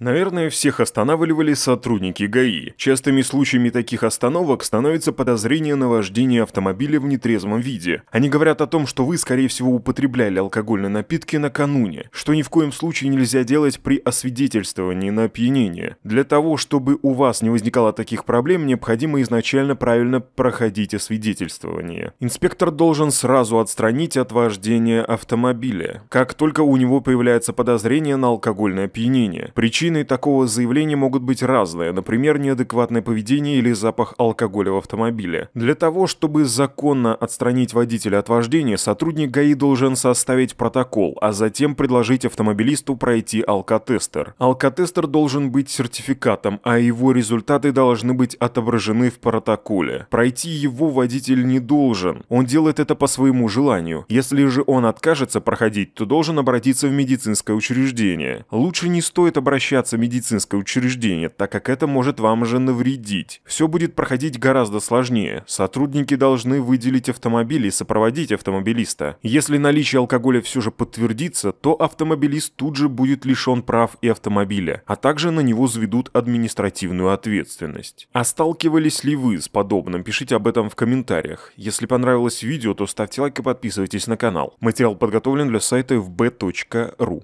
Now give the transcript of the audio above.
Наверное, всех останавливали сотрудники ГАИ. Частыми случаями таких остановок становится подозрение на вождение автомобиля в нетрезвом виде. Они говорят о том, что вы, скорее всего, употребляли алкогольные напитки накануне, что ни в коем случае нельзя делать при освидетельствовании на опьянение. Для того, чтобы у вас не возникало таких проблем, необходимо изначально правильно проходить освидетельствование. Инспектор должен сразу отстранить от вождения автомобиля, как только у него появляется подозрение на алкогольное опьянение. Причина Причиной такого заявления могут быть разные, например, неадекватное поведение или запах алкоголя в автомобиле. Для того, чтобы законно отстранить водителя от вождения, сотрудник ГАИ должен составить протокол, а затем предложить автомобилисту пройти алкотестер. Алкотестер должен быть сертификатом, а его результаты должны быть отображены в протоколе. Пройти его водитель не должен, он делает это по своему желанию. Если же он откажется проходить, то должен обратиться в медицинское учреждение. Лучше не стоит обращаться обращаться медицинское учреждение, так как это может вам же навредить. Все будет проходить гораздо сложнее. Сотрудники должны выделить автомобиль и сопроводить автомобилиста. Если наличие алкоголя все же подтвердится, то автомобилист тут же будет лишен прав и автомобиля, а также на него заведут административную ответственность. А сталкивались ли вы с подобным? Пишите об этом в комментариях. Если понравилось видео, то ставьте лайк и подписывайтесь на канал. Материал подготовлен для сайта fb.ru.